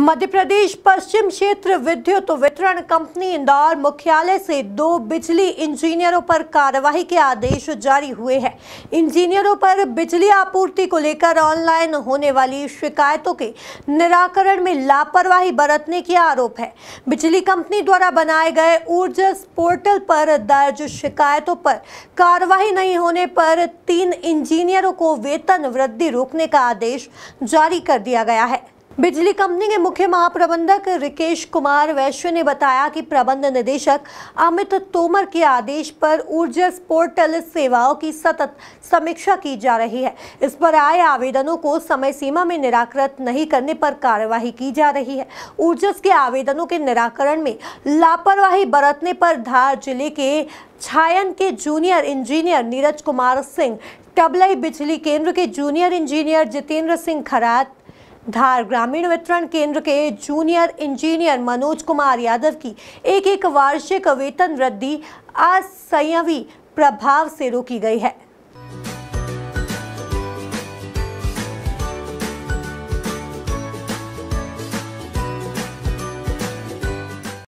मध्य प्रदेश पश्चिम क्षेत्र विद्युत वितरण कंपनी इंदौर मुख्यालय से दो बिजली इंजीनियरों पर कार्रवाई के आदेश जारी हुए हैं इंजीनियरों पर बिजली आपूर्ति को लेकर ऑनलाइन होने वाली शिकायतों के निराकरण में लापरवाही बरतने के आरोप है बिजली कंपनी द्वारा बनाए गए ऊर्जा पोर्टल पर दर्ज शिकायतों पर कार्रवाई नहीं होने पर तीन इंजीनियरों को वेतन वृद्धि रोकने का आदेश जारी कर दिया गया है बिजली कंपनी के मुख्य महाप्रबंधक रिकेश कुमार वैश्य ने बताया कि प्रबंध निदेशक अमित तोमर के आदेश पर ऊर्जा पोर्टल सेवाओं की सतत समीक्षा की जा रही है इस पर आए आवेदनों को समय सीमा में निराकृत नहीं करने पर कार्यवाही की जा रही है ऊर्जस के आवेदनों के निराकरण में लापरवाही बरतने पर धार जिले के छायन के जूनियर इंजीनियर नीरज कुमार सिंह टबलई बिजली केंद्र के जूनियर इंजीनियर जितेंद्र सिंह खरात धार ग्रामीण वितरण केंद्र के जूनियर इंजीनियर मनोज कुमार यादव की एक एक वार्षिक वेतन वृद्धि असंयवी प्रभाव से रोकी गई है